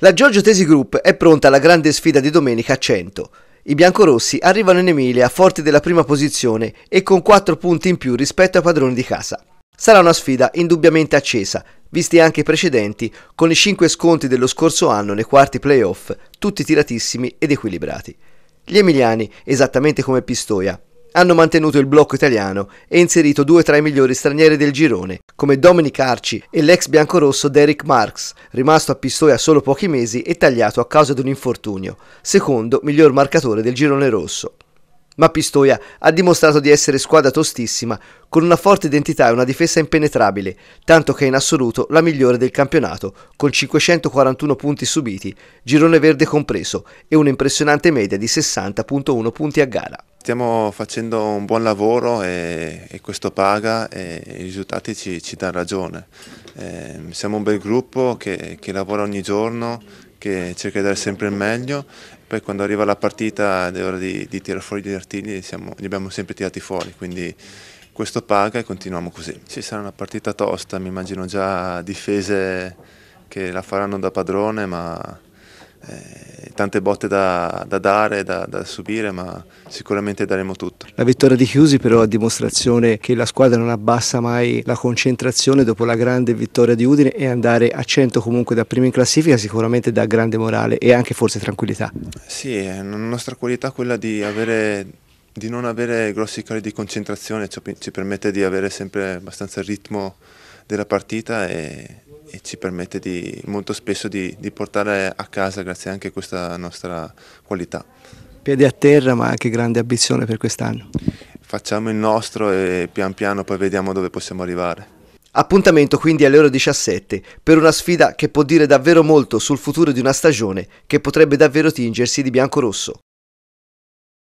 La Giorgio Tesi Group è pronta alla grande sfida di domenica a 100. I biancorossi arrivano in Emilia forti della prima posizione e con 4 punti in più rispetto ai padroni di casa. Sarà una sfida indubbiamente accesa, visti anche i precedenti, con i 5 sconti dello scorso anno nei quarti playoff, tutti tiratissimi ed equilibrati. Gli emiliani, esattamente come Pistoia, hanno mantenuto il blocco italiano e inserito due tra i migliori stranieri del girone, come Dominic Arci e l'ex biancorosso Derek Marks, rimasto a Pistoia solo pochi mesi e tagliato a causa di un infortunio, secondo miglior marcatore del girone rosso ma Pistoia ha dimostrato di essere squadra tostissima, con una forte identità e una difesa impenetrabile, tanto che è in assoluto la migliore del campionato, con 541 punti subiti, girone verde compreso, e un'impressionante media di 60.1 punti a gara. Stiamo facendo un buon lavoro e, e questo paga e i risultati ci, ci danno ragione. Eh, siamo un bel gruppo che, che lavora ogni giorno, che cerca di dare sempre il meglio, poi quando arriva la partita è ora di, di tirare fuori gli artigli, siamo, li abbiamo sempre tirati fuori, quindi questo paga e continuiamo così. Ci sarà una partita tosta, mi immagino già difese che la faranno da padrone, ma eh, tante botte da, da dare, da, da, subire, ma sicuramente daremo tutto. La vittoria di Chiusi però a dimostrazione che la squadra non abbassa mai la concentrazione dopo la grande vittoria di Udine e andare a 100 comunque da prima in classifica sicuramente dà grande morale e anche forse tranquillità. Sì, è una nostra qualità quella di avere di non avere grossi cali di concentrazione, ci permette di avere sempre abbastanza il ritmo della partita e e ci permette di, molto spesso di, di, portare a casa grazie anche a questa nostra qualità. Piedi a terra ma anche grande ambizione per quest'anno. Facciamo il nostro e pian piano poi vediamo dove possiamo arrivare. Appuntamento quindi alle ore 17 per una sfida che può dire davvero molto sul futuro di una stagione che potrebbe davvero tingersi di bianco-rosso.